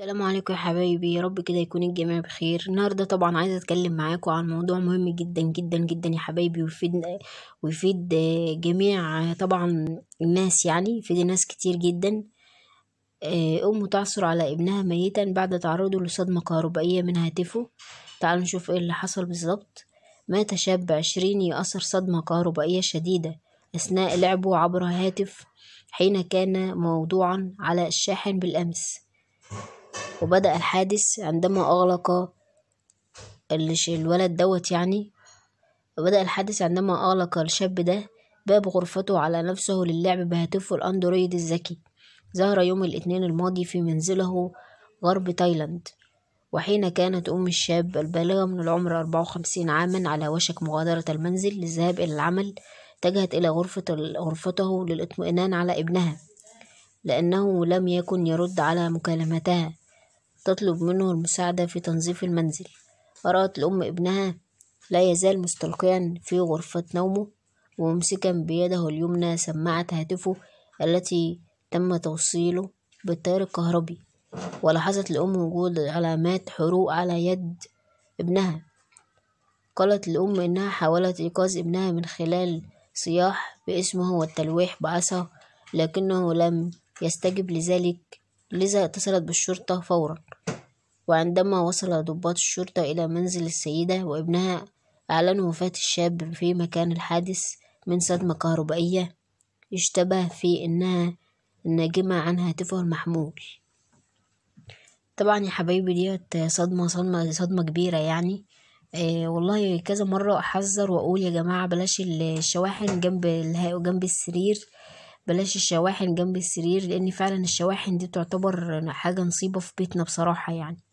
السلام عليكم يا حبايبي يا رب كده يكون الجميع بخير النهارده طبعا عايزه اتكلم معاكم عن موضوع مهم جدا جدا جدا يا حبايبي ويفيد ويفيد جميع طبعا الناس يعني يفيد ناس كتير جدا آه، ام تعثر على ابنها ميتا بعد تعرضه لصدمه كهربائيه من هاتفه تعالوا نشوف ايه اللي حصل بالظبط مات شاب عشريني اثر صدمه كهربائيه شديده اثناء لعبه عبر هاتف حين كان موضوعا على الشاحن بالامس وبدأ الحادث عندما أغلق الولد دوت يعني وبدأ الحادث عندما أغلق الشاب ده باب غرفته على نفسه للعب بهاتفه الأندرويد الذكي ظهر يوم الاثنين الماضي في منزله غرب تايلاند وحين كانت أم الشاب البالغة من العمر أربعة وخمسين عاما على وشك مغادرة المنزل للذهاب إلى العمل اتجهت إلى غرفة غرفته للاطمئنان على ابنها لأنه لم يكن يرد على مكالمتها تطلب منه المساعدة في تنظيف المنزل فرأت الأم ابنها لا يزال مستلقيا في غرفة نومه وممسكا بيده اليمنى سماعة هاتفه التي تم توصيله بالتيار الكهربي ولاحظت الأم وجود علامات حروق على يد ابنها قالت الأم إنها حاولت إيقاظ ابنها من خلال صياح باسمه والتلويح بعصا لكنه لم يستجب لذلك لذا اتصلت بالشرطة فورا وعندما وصل ضباط الشرطة إلى منزل السيدة وابنها أعلنوا وفاة الشاب في مكان الحادث من صدمة كهربائية يشتبه في إنها الناجمة عن هاتفه المحمول طبعا يا حبايبي ديت صدمة صدمة صدمة كبيرة يعني إيه والله كذا مرة أحذر وأقول يا جماعة بلاش الشواحن جنب جنب السرير بلاش الشواحن جنب السرير لأن فعلا الشواحن دي تعتبر حاجة نصيبة في بيتنا بصراحة يعني